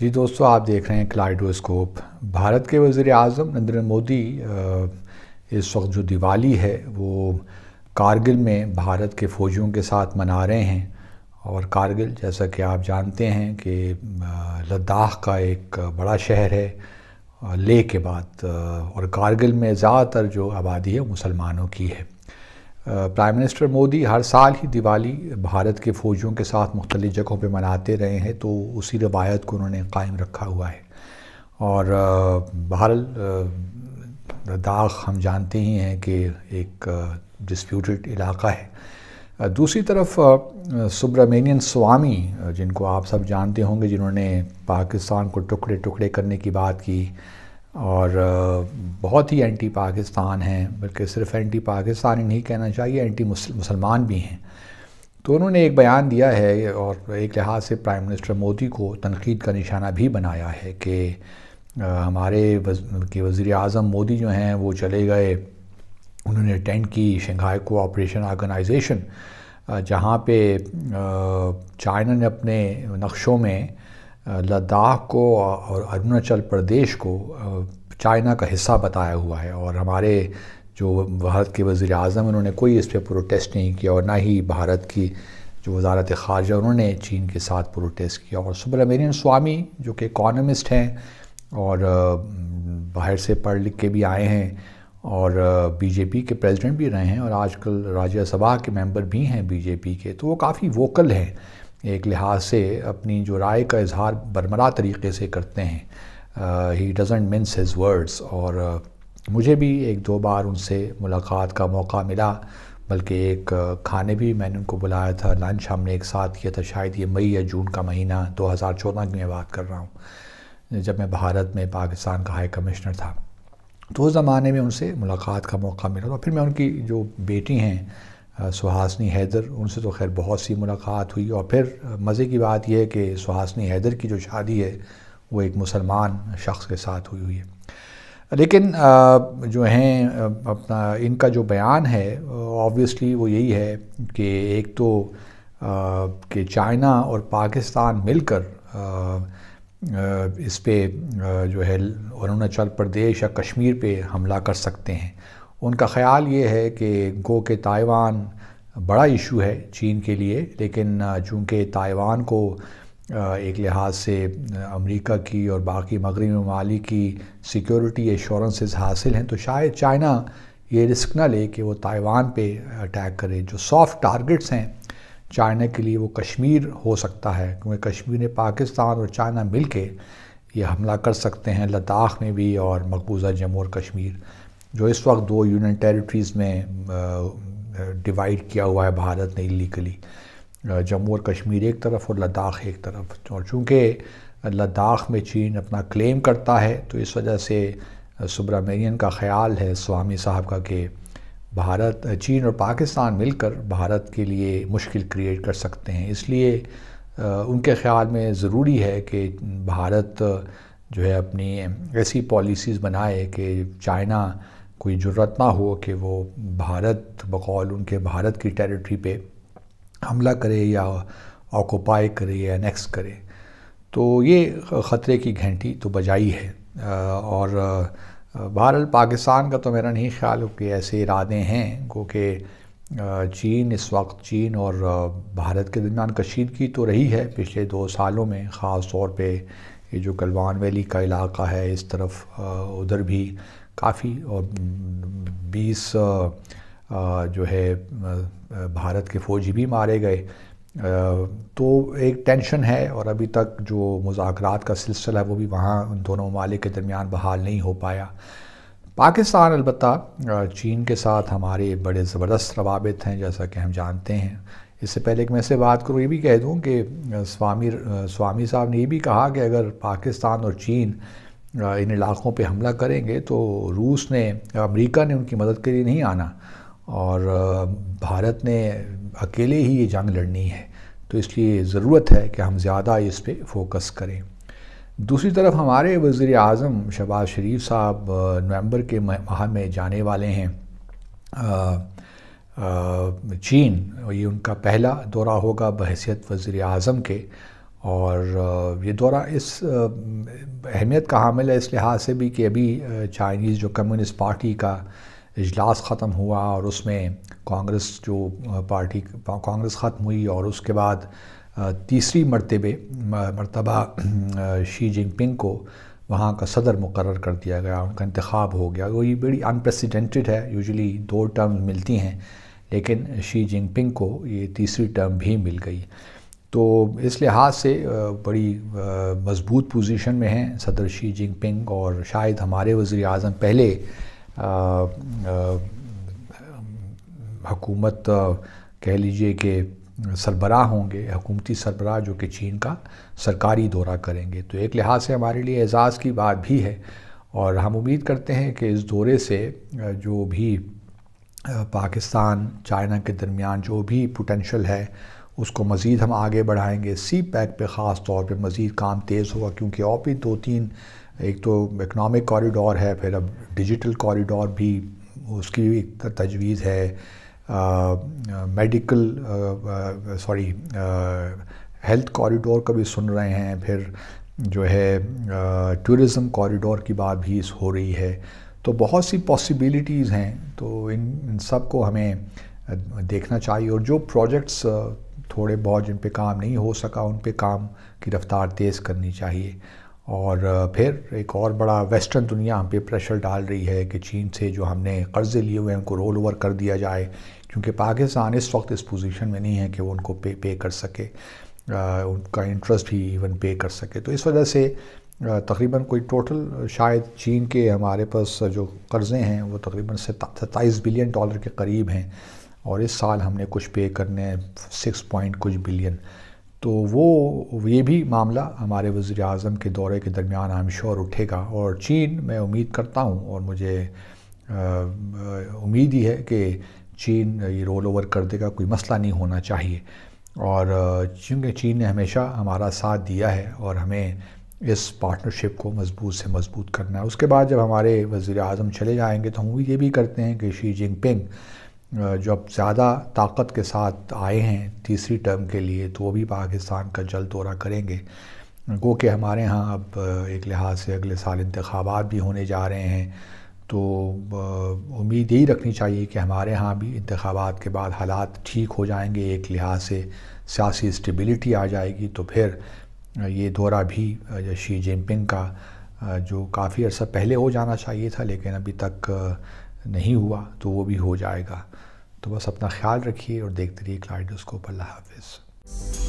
जी दोस्तों आप देख रहे हैं क्लाइडोस्कोप भारत के वज़ी अजम नरेंद्र मोदी इस वक्त जो दिवाली है वो कारगिल में भारत के फ़ौजियों के साथ मना रहे हैं और कारगिल जैसा कि आप जानते हैं कि लद्दाख का एक बड़ा शहर है लेह के बाद और कारगिल में ज़्यादातर जो आबादी है मुसलमानों की है प्राइम मिनिस्टर मोदी हर साल ही दिवाली भारत के फ़ौजियों के साथ मुख्तलि जगहों पर मनाते रहे हैं तो उसी रवायत को उन्होंने कायम रखा हुआ है और बहर लद्दाख हम जानते ही हैं कि एक डिस्प्यूटेड इलाका है दूसरी तरफ सुब्रमण्यन स्वामी जिनको आप सब जानते होंगे जिन्होंने पाकिस्तान को टुकड़े टुकड़े करने की बात की और बहुत ही एंटी पाकिस्तान हैं बल्कि सिर्फ एंटी पाकिस्तान ही नहीं कहना चाहिए एंटी मुसलमान भी हैं तो उन्होंने एक बयान दिया है और एक लिहाज से प्राइम मिनिस्टर मोदी को तनकीद का निशाना भी बनाया है कि हमारे वज, के वज़ी अजम मोदी जो हैं वो चले गए उन्होंने टेंट की शंघाई कोऑपरेशन ऑर्गेनाइजेशन जहाँ पे चाइना ने अपने नक्शों में लद्दाख को और अरुणाचल प्रदेश को चाइना का हिस्सा बताया हुआ है और हमारे जो भारत के वज़ी अजम उन्होंने कोई इस पर प्रोटेस्ट नहीं किया और ना ही भारत की जो वजारत खारजा उन्होंने चीन के साथ प्रोटेस्ट किया और सुब्रमण्यन स्वामी जो कि इकॉनमिस्ट हैं और बाहर से पढ़ लिख के भी आए हैं और बीजेपी के प्रेसिडेंट भी रहे हैं और आजकल राज्यसभा के मेंबर भी हैं बीजेपी के तो वो काफ़ी वोकल हैं एक लिहाज से अपनी जो राय का इजहार बरमरा तरीके से करते हैं ही डजेंट मिन्स हिज वर्ड्स और uh, मुझे भी एक दो बार उनसे मुलाकात का मौका मिला बल्कि एक खाने भी मैंने उनको बुलाया था लंच हमने एक साथ किया था शायद ये मई या जून का महीना 2014 की मैं बात कर रहा हूँ जब मैं भारत में पाकिस्तान का हाई कमिश्नर था तो उस ज़माने में उनसे मुलाकात का मौका मिला और फिर मैं उनकी जो बेटी हैं सुहासनी हैदर उनसे तो खैर बहुत सी मुलाकात हुई और फिर मज़े की बात यह है कि सुहासनी हैदर की जो शादी है वो एक मुसलमान शख्स के साथ हुई हुई है लेकिन जो हैं अपना इनका जो बयान है ऑब्वियसली वो यही है कि एक तो कि चाइना और पाकिस्तान मिलकर इस पे जो है अरुणाचल प्रदेश या कश्मीर पे हमला कर सकते हैं उनका ख्याल ये है कि गो के ताइवान बड़ा इशू है चीन के लिए लेकिन चूँकि ताइवान को एक लिहाज से अमेरिका की और बाकी मगरबी ममालिक की सिक्योरिटी एश्योरेंसेस हासिल हैं तो शायद चाइना ये रिस्क ना ले कि वो ताइवान पे अटैक करे जो सॉफ्ट टारगेट्स हैं चाइना के लिए वो कश्मीर हो सकता है क्योंकि कश्मीर में पाकिस्तान और चाइना मिल के ये हमला कर सकते हैं लद्दाख में भी और मकबूजा जम्मू और कश्मीर जो इस वक्त दो यूनियन टेरिटरीज़ में डिवाइड किया हुआ है भारत ने इलीगली जम्मू और कश्मीर एक तरफ और लद्दाख एक तरफ और चूँकि लद्दाख में चीन अपना क्लेम करता है तो इस वजह से सुब्रमण्यन का ख्याल है स्वामी साहब का कि भारत चीन और पाकिस्तान मिलकर भारत के लिए मुश्किल क्रिएट कर सकते हैं इसलिए उनके ख्याल में ज़रूरी है कि भारत जो है अपनी ऐसी पॉलिसीज़ बनाए कि चाइना कोई ज़रूरत ना हो कि वो भारत बकौल उनके भारत की टेरिटरी पे हमला करे या ऑक्यूपाई करे या नेक्स करे तो ये ख़तरे की घंटी तो बजाई है और बहरहाल पाकिस्तान का तो मेरा नहीं ख्याल कि ऐसे इरादे हैं क्योंकि चीन इस वक्त चीन और भारत के दरमियान कशीदगी तो रही है पिछले दो सालों में ख़ास तौर पे ये जो गलवान वैली का इलाका है इस तरफ उधर भी काफ़ी और बीस जो है भारत के फ़ौजी भी मारे गए तो एक टेंशन है और अभी तक जो मुजाकरात का सिलसिला है वो भी वहाँ उन दोनों ममालिक के दरमियान बहाल नहीं हो पाया पाकिस्तान अलबत् चीन के साथ हमारे बड़े ज़बरदस्त रवाबित हैं जैसा कि हम जानते हैं इससे पहले कि मैं से बात करूँ ये भी कह दूँ कि स्वामी स्वामी साहब ने ये भी कहा कि अगर पाकिस्तान और चीन इन इलाक़ों पे हमला करेंगे तो रूस ने अमेरिका ने उनकी मदद के लिए नहीं आना और भारत ने अकेले ही ये जंग लड़नी है तो इसलिए ज़रूरत है कि हम ज़्यादा इस पर फोकस करें दूसरी तरफ हमारे वज़ी अजम शबाज शरीफ साहब नवंबर के माह में जाने वाले हैं आ, चीन ये उनका पहला दौरा होगा बहसीत वज़ी अजम के और ये दौरा इस अहमियत का हामिल है इस लिहाज से भी कि अभी चाइनीज़ जो कम्युनिस्ट पार्टी का इजलास ख़त्म हुआ और उसमें कांग्रेस जो पार्टी कांग्रेस ख़त्म हुई और उसके बाद तीसरी मरतबे मरतबा शी जिनपिंग को वहाँ का सदर मुकर कर दिया गया उनका इंतखब हो गया वो ये बड़ी अनप्रेसिडेंटेड है यूजली दो टर्म मिलती हैं लेकिन शी जिनपिंग को ये तीसरी टर्म भी मिल गई तो इस लिहाज से बड़ी मजबूत पोजीशन में हैं सदर शी जिनपिंग और शायद हमारे वज़ी अजम पहले हकूमत कह लीजिए कि सरबराह होंगे हकूमती सरबराह जो कि चीन का सरकारी दौरा करेंगे तो एक लिहाज से हमारे लिए एजाज़ की बात भी है और हम उम्मीद करते हैं कि इस दौरे से जो भी पाकिस्तान चाइना के दरमियान जो भी पोटेंशल है उसको मज़ीद हम आगे बढ़ाएंगे सी पैक पर ख़ास तौर पर मज़ीद काम तेज़ होगा क्योंकि और भी दो तीन एक तो इकनॉमिक कॉरिडोर है फिर अब डिजिटल कॉरिडोर भी उसकी भी एक तजवीज़ है मेडिकल सॉरी हेल्थ कॉरिडोर का भी सुन रहे हैं फिर जो है टूरिज़म कॉरिडोर की बात भी इस हो रही है तो बहुत सी पॉसिबिलिटीज़ हैं तो इन इन सब को हमें देखना चाहिए और जो प्रोजेक्ट्स थोड़े बहुत जिन पे काम नहीं हो सका उन पे काम की रफ्तार तेज़ करनी चाहिए और फिर एक और बड़ा वेस्टर्न दुनिया हम पे प्रेशर डाल रही है कि चीन से जो हमने कर्ज़े लिए हुए हैं उनको रोल ओवर कर दिया जाए क्योंकि पाकिस्तान इस वक्त इस पोजीशन में नहीं है कि वो उनको पे पे कर सके आ, उनका इंटरेस्ट भी इवन पे कर सके तो इस वजह से तकरीबन कोई टोटल शायद चीन के हमारे पास जो कर्ज़े हैं वो तकरीबन सत्ताईस बिलियन डॉलर के करीब हैं और इस साल हमने कुछ पे करने हैं सिक्स पॉइंट कुछ बिलियन तो वो ये भी मामला हमारे वज़ी अजम के दौरे के दरमियान आई एम श्योर उठेगा और चीन मैं उम्मीद करता हूँ और मुझे उम्मीद ही है कि चीन ये रोल ओवर कर देगा कोई मसला नहीं होना चाहिए और चूँकि चीन ने हमेशा हमारा साथ दिया है और हमें इस पार्टनरशिप को मजबूत से मजबूत करना है उसके बाद जब हमारे वज़ी अजम चले जाएँगे तो हम ये भी करते हैं कि शी जिनपिंग जो अब ज़्यादा ताकत के साथ आए हैं तीसरी टर्म के लिए तो वो भी पाकिस्तान का जल दौरा करेंगे गो के हमारे यहाँ अब एक लिहाज से अगले साल इंतबात भी होने जा रहे हैं तो उम्मीद यही रखनी चाहिए कि हमारे यहाँ भी इंतबात के बाद हालात ठीक हो जाएंगे एक लिहाज से सियासी स्टेबिलिटी आ जाएगी तो फिर ये दौरा भी शी जिनपिंग का जो काफ़ी अर्सा पहले हो जाना चाहिए था लेकिन अभी तक नहीं हुआ तो वो भी हो जाएगा तो बस अपना ख्याल रखिए और देखते रहिए क्लाइडोस्कोप अल्लाह हाफिज़